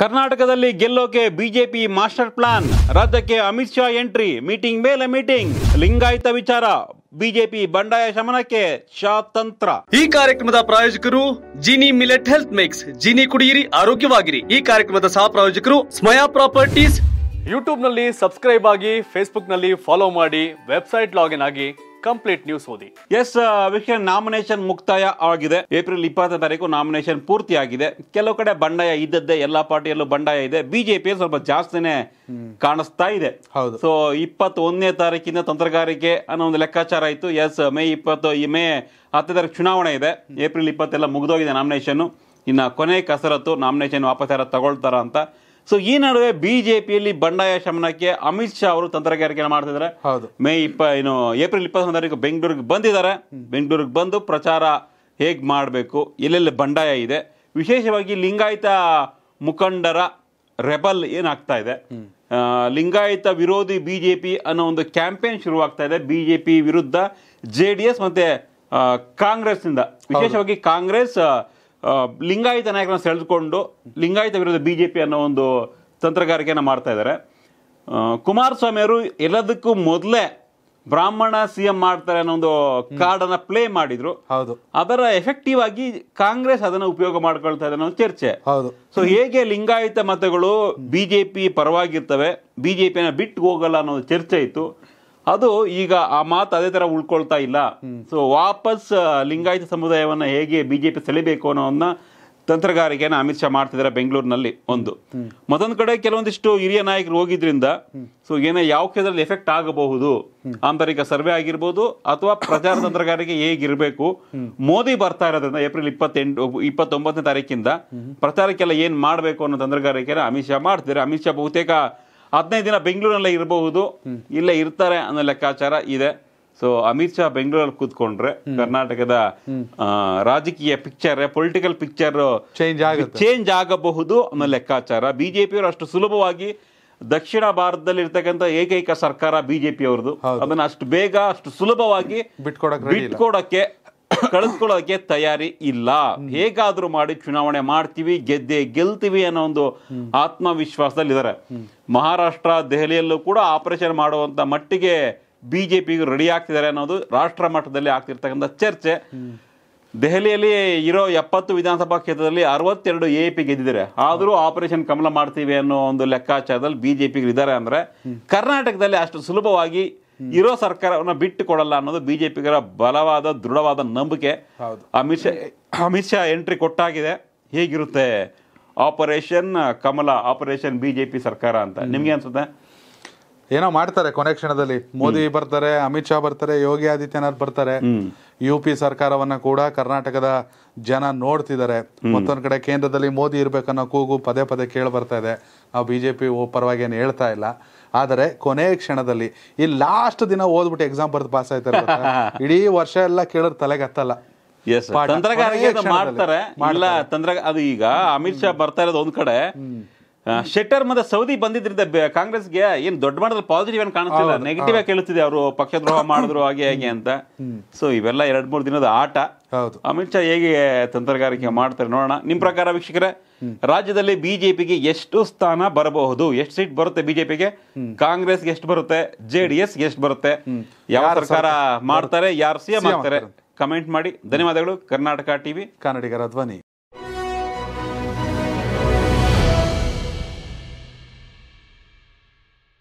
ಕರ್ನಾಟಕದಲ್ಲಿ ಗೆಲ್ಲೋಕೆ BJP master plan ರಾಜ್ಯಕ್ಕೆ Amit Shah entry meeting ಮೇಲೆ ಮೀಟಿಂಗ್ ಲಿಂಗಾಯತ ವಿಚಾರ ಬಿಜೆಪಿ ಬಂಡಾಯ ಶಮನಕ್ಕೆ ಶಾತಂತ್ರ ಈ ಕಾರ್ಯಕ್ರಮದ ಪ್ರಾಯೋಜಕರು Jini millet health mix Jini ಕುಡಿಯಿರಿ ಆರೋಗ್ಯವಾಗಿರಿ ಈ ಕಾರ್ಯಕ್ರಮದ ಸಹ ಪ್ರಾಯೋಜಕರು ಸ್ಮಯಾ ಪ್ರಾಪರ್ಟೀಸ್ ಯೂಟ್ಯೂಬ್ನಲ್ಲಿ ಸಬ್ಸ್ಕ್ರೈಬ್ ಆಗಿ ಫೇಸ್ಬುಕ್ ನಲ್ಲಿ ಫಾಲೋ ಮಾಡಿ ವೆಬ್ಸೈಟ್ ಲಾಗಿನ್ ಆಗಿ ಕಂಪ್ಲೀಟ್ ನ್ಯೂಸ್ ಓದಿ ಎಸ್ uh, ವಿಷಯ ನಾಮಿನೇಷನ್ ಮುಕ್ತಾಯ ಆಗಿದೆ ಏಪ್ರಿಲ್ ಇಪ್ಪತ್ತನೇ ತಾರೀಕು ನಾಮಿನೇಷನ್ ಪೂರ್ತಿ ಆಗಿದೆ ಕೆಲವು ಕಡೆ ಬಂಡಾಯ ಇದ್ದದ್ದೇ ಎಲ್ಲಾ ಪಾರ್ಟಿಯಲ್ಲೂ ಬಂಡಾಯ ಇದೆ ಬಿಜೆಪಿ ಸ್ವಲ್ಪ ಜಾಸ್ತಿನೇ ಕಾಣಿಸ್ತಾ ಇದೆ ಹೌದು ಸೊ ಇಪ್ಪತ್ತೊಂದನೇ ತಾರೀಕಿನ ತಂತ್ರಗಾರಿಕೆ ಅನ್ನೋ ಒಂದು ಲೆಕ್ಕಾಚಾರ ಇತ್ತು ಎಸ್ ಮೇ ಇಪ್ಪತ್ತು ಈ ಮೇ ಹತ್ತನೇ ತಾರೀಕು ಚುನಾವಣೆ ಇದೆ ಏಪ್ರಿಲ್ ಇಪ್ಪತ್ತೆಲ್ಲ ಮುಗಿದೋಗಿದೆ ನಾಮಿನೇಷನ್ ಇನ್ನು ಕೊನೆ ಕಸರತ್ತು ನಾಮಿನೇಷನ್ ವಾಪಸ್ ಯಾರು ತಗೊಳ್ತಾರ ಅಂತ ಸೊ ಈ ನಡುವೆ ಬಿಜೆಪಿಯಲ್ಲಿ ಬಂಡಾಯ ಶಮನಕ್ಕೆ ಅಮಿತ್ ಶಾ ಅವರು ತಂತ್ರಗಾರಿಕೆ ಮಾಡ್ತಿದ್ದಾರೆ ಮೇ ಇಪ್ಪ ಏನು ಏಪ್ರಿಲ್ ಇಪ್ಪತ್ತೊಂದು ತಾರೀಕು ಬೆಂಗಳೂರಿಗೆ ಬಂದಿದ್ದಾರೆ ಬೆಂಗಳೂರಿಗೆ ಬಂದು ಪ್ರಚಾರ ಹೇಗೆ ಮಾಡಬೇಕು ಎಲ್ಲೆಲ್ಲಿ ಬಂಡಾಯ ಇದೆ ವಿಶೇಷವಾಗಿ ಲಿಂಗಾಯತ ಮುಖಂಡರ ರೆಬಲ್ ಏನಾಗ್ತಾ ಇದೆ ಲಿಂಗಾಯತ ವಿರೋಧಿ ಬಿಜೆಪಿ ಅನ್ನೋ ಒಂದು ಕ್ಯಾಂಪೇನ್ ಶುರುವಾಗ್ತಾ ಇದೆ ಬಿಜೆಪಿ ವಿರುದ್ಧ ಜೆ ಡಿ ಎಸ್ ಮತ್ತೆ ಕಾಂಗ್ರೆಸ್ನಿಂದ ವಿಶೇಷವಾಗಿ ಕಾಂಗ್ರೆಸ್ ಲಿಂಗಾಯತ ನಾಯಕರನ್ನು ಸೆಳೆದುಕೊಂಡು ಲಿಂಗಾಯತ ವಿರುದ್ಧ ಬಿ ಜೆ ಪಿ ಅನ್ನೋ ಒಂದು ತಂತ್ರಗಾರಿಕೆಯನ್ನು ಮಾಡ್ತಾ ಇದ್ದಾರೆ ಅವರು ಎಲ್ಲದಕ್ಕೂ ಮೊದಲೇ ಬ್ರಾಹ್ಮಣ ಸಿ ಎಂ ಮಾಡ್ತಾರೆ ಅನ್ನೋ ಒಂದು ಕಾರ್ಡನ್ನು ಪ್ಲೇ ಮಾಡಿದ್ರು ಹೌದು ಅದರ ಎಫೆಕ್ಟಿವ್ ಆಗಿ ಕಾಂಗ್ರೆಸ್ ಅದನ್ನು ಉಪಯೋಗ ಮಾಡ್ಕೊಳ್ತಾ ಇದೆ ಅನ್ನೋ ಚರ್ಚೆ ಹೌದು ಸೊ ಹೇಗೆ ಲಿಂಗಾಯತ ಮತಗಳು ಬಿಜೆಪಿ ಪರವಾಗಿರ್ತವೆ ಬಿಜೆಪಿನ ಬಿಟ್ಟು ಹೋಗಲ್ಲ ಅನ್ನೋ ಚರ್ಚೆ ಇತ್ತು ಅದು ಈಗ ಆ ಮಾತು ಅದೇ ತರ ಉಳ್ಕೊಳ್ತಾ ಇಲ್ಲ ಸೊ ವಾಪಸ್ ಲಿಂಗಾಯತ ಸಮುದಾಯವನ್ನು ಹೇಗೆ ಬಿಜೆಪಿ ಸೆಳಿಬೇಕು ಅನ್ನೋದನ್ನ ತಂತ್ರಗಾರಿಕೆನ ಅಮಿತ್ ಶಾ ಮಾಡ್ತಿದ್ದಾರೆ ಬೆಂಗಳೂರಿನಲ್ಲಿ ಒಂದು ಮತ್ತೊಂದು ಕಡೆ ಕೆಲವೊಂದಿಷ್ಟು ಹಿರಿಯ ನಾಯಕರು ಹೋಗಿದ್ರಿಂದ ಸೊ ಏನೇ ಯಾವ ಕ್ಷೇತ್ರದಲ್ಲಿ ಎಫೆಕ್ಟ್ ಆಗಬಹುದು ಆಂತರಿಕ ಸರ್ವೆ ಆಗಿರ್ಬೋದು ಅಥವಾ ಪ್ರಚಾರ ತಂತ್ರಗಾರಿಕೆ ಹೇಗಿರಬೇಕು ಮೋದಿ ಬರ್ತಾ ಇರೋದ್ರಿಂದ ಏಪ್ರಿಲ್ ಇಪ್ಪತ್ತೆಂಟು ಇಪ್ಪತ್ತೊಂಬತ್ತನೇ ತಾರೀಕಿಂದ ಪ್ರಚಾರಕ್ಕೆಲ್ಲ ಏನು ಮಾಡಬೇಕು ಅನ್ನೋ ತಂತ್ರಗಾರಿಕೆನ ಅಮಿತ್ ಶಾ ಮಾಡ್ತಿದ್ದಾರೆ ಅಮಿತ್ ಶಾ ಬಹುತೇಕ ಹದಿನೈದು ದಿನ ಬೆಂಗಳೂರಲ್ಲೇ ಇರಬಹುದು ಇಲ್ಲೇ ಇರ್ತಾರೆ ಅನ್ನೋ ಲೆಕ್ಕಾಚಾರ ಇದೆ ಸೊ ಅಮಿತ್ ಶಾ ಬೆಂಗಳೂರಲ್ಲಿ ಕೂತ್ಕೊಂಡ್ರೆ ಕರ್ನಾಟಕದ ರಾಜಕೀಯ picture political picture change change ಆಗಬಹುದು ಅನ್ನೋ ಲೆಕ್ಕಾಚಾರ ಬಿಜೆಪಿಯವರು ಅಷ್ಟು ಸುಲಭವಾಗಿ ದಕ್ಷಿಣ ಭಾರತದಲ್ಲಿ ಇರ್ತಕ್ಕಂಥ ಏಕೈಕ ಸರ್ಕಾರ ಬಿಜೆಪಿ ಅವ್ರದ್ದು ಅದನ್ನ ಅಷ್ಟು ಬೇಗ ಅಷ್ಟು ಸುಲಭವಾಗಿ ಬಿಟ್ಕೊಡಕ್ಕೆ ಕಳಿಸ್ಕೊಳ್ಳೋಕೆ ತಯಾರಿ ಇಲ್ಲ ಹೇಗಾದ್ರೂ ಮಾಡಿ ಚುನಾವಣೆ ಮಾಡ್ತೀವಿ ಗೆದ್ದೆ ಗೆಲ್ತೀವಿ ಅನ್ನೋ ಒಂದು ಆತ್ಮವಿಶ್ವಾಸದಲ್ಲಿ ಇದ್ದಾರೆ ಮಹಾರಾಷ್ಟ್ರ ದೆಹಲಿಯಲ್ಲೂ ಕೂಡ ಆಪರೇಷನ್ ಮಾಡುವಂತ ಮಟ್ಟಿಗೆ ಬಿಜೆಪಿ ರೆಡಿ ಆಗ್ತಿದ್ದಾರೆ ಅನ್ನೋದು ರಾಷ್ಟ್ರ ಮಟ್ಟದಲ್ಲಿ ಆಗ್ತಿರ್ತಕ್ಕಂಥ ಚರ್ಚೆ ದೆಹಲಿಯಲ್ಲಿ ಇರೋ ಎಪ್ಪತ್ತು ವಿಧಾನಸಭಾ ಕ್ಷೇತ್ರದಲ್ಲಿ ಅರವತ್ತೆರಡು ಎ ಪಿ ಗೆದ್ದಿದ್ದಾರೆ ಆದರೂ ಆಪರೇಷನ್ ಕಮಲ ಮಾಡ್ತೀವಿ ಅನ್ನೋ ಒಂದು ಲೆಕ್ಕಾಚಾರದಲ್ಲಿ ಬಿಜೆಪಿಗೆ ಇದ್ದಾರೆ ಅಂದ್ರೆ ಕರ್ನಾಟಕದಲ್ಲಿ ಅಷ್ಟು ಸುಲಭವಾಗಿ ಇರೋ ಸರ್ಕಾರವನ್ನ ಬಿಟ್ಟು ಕೊಡಲ್ಲ ಅನ್ನೋದು ಬಿಜೆಪಿಗರ ಬಲವಾದ ದೃಢವಾದ ನಂಬಿಕೆ ಅಮಿತ್ ಶಾ ಅಮಿತ್ ಶಾ ಎಂಟ್ರಿ ಕೊಟ್ಟಾಗಿದೆ ಹೇಗಿರುತ್ತೆ ಆಪರೇಷನ್ ಕಮಲ ಆಪರೇಷನ್ ಬಿಜೆಪಿ ಸರ್ಕಾರ ಅಂತ ನಿಮ್ಗೆ ಅನ್ಸುತ್ತೆ ಏನೋ ಮಾಡ್ತಾರೆ ಕೊನೆ ಕ್ಷಣದಲ್ಲಿ ಮೋದಿ ಬರ್ತಾರೆ ಅಮಿತ್ ಶಾ ಬರ್ತಾರೆ ಯೋಗಿ ಆದಿತ್ಯನಾಥ್ ಬರ್ತಾರೆ ಯು ಪಿ ಸರ್ಕಾರವನ್ನ ಕೂಡ ಕರ್ನಾಟಕದ ಜನ ನೋಡ್ತಿದ್ದಾರೆ ಮತ್ತೊಂದ್ ಕಡೆ ಕೇಂದ್ರದಲ್ಲಿ ಮೋದಿ ಇರ್ಬೇಕನ್ನೋ ಕೂಗು ಪದೇ ಪದೇ ಕೇಳಿ ಬರ್ತಾ ಇದೆ ನಾವು ಬಿಜೆಪಿ ಪರವಾಗಿ ಏನು ಹೇಳ್ತಾ ಇಲ್ಲ ಆದರೆ ಕೊನೆ ಕ್ಷಣದಲ್ಲಿ ಈ ಲಾಸ್ಟ್ ದಿನ ಓದ್ಬಿಟ್ಟು ಎಕ್ಸಾಮ್ ಬರೆದು ಪಾಸ್ ಆಯ್ತಾರೆ ಇಡೀ ವರ್ಷ ಎಲ್ಲ ಕೇಳೋರ್ ತಲೆಗತ್ತಲ್ಲ ತಂತ್ರಗಾರಿಕೆ ಮಾಡ್ತಾರೆ ಅದು ಈಗ ಅಮಿತ್ ಶಾ ಬರ್ತಾ ಇರೋದು ಒಂದ್ ಕಡೆ ಶೆಟ್ಟರ್ ಮತ್ತೆ ಸೌದಿ ಬಂದಿದ್ರಿಂದ ಕಾಂಗ್ರೆಸ್ಗೆ ಏನ್ ದೊಡ್ಡ ಮಾಡಿದ್ರೆ ಪಾಸಿಟಿವ್ ಏನು ಕಾಣಿಸ್ತಿಲ್ಲ ನೆಗೆಟಿವ್ ಆಗಿ ಕೇಳುತ್ತಿದೆ ಅವರು ಪಕ್ಷದ್ರೋಹ ಮಾಡಿದ್ರು ಹಾಗೆ ಹಾಗೆ ಅಂತ ಸೊ ಇವೆಲ್ಲ ಎರಡ್ ಮೂರು ದಿನದ ಆಟ ಅಮಿತ್ ಶಾ ಹೇಗೆ ತಂತ್ರಗಾರಿಕೆ ಮಾಡ್ತಾರೆ ನೋಡೋಣ ನಿಮ್ ಪ್ರಕಾರ ವೀಕ್ಷಕರೇ ರಾಜ್ಯದಲ್ಲಿ ಬಿಜೆಪಿಗೆ ಎಷ್ಟು ಸ್ಥಾನ ಬರಬಹುದು ಎಷ್ಟು ಸೀಟ್ ಬರುತ್ತೆ ಬಿಜೆಪಿಗೆ ಕಾಂಗ್ರೆಸ್ ಎಷ್ಟು ಬರುತ್ತೆ ಜೆ ಡಿ ಎಸ್ ಎಷ್ಟು ಬರುತ್ತೆ ಯಾವ ಸರ್ಕಾರ ಮಾಡ್ತಾರೆ ಯಾರು ಸಿಎಂ ಮಾಡ್ತಾರೆ ಕಮೆಂಟ್ ಮಾಡಿ ಧನ್ಯವಾದಗಳು ಕರ್ನಾಟಕ ಟಿವಿ ಕನ್ನಡಿಗರ ಧ್ವನಿ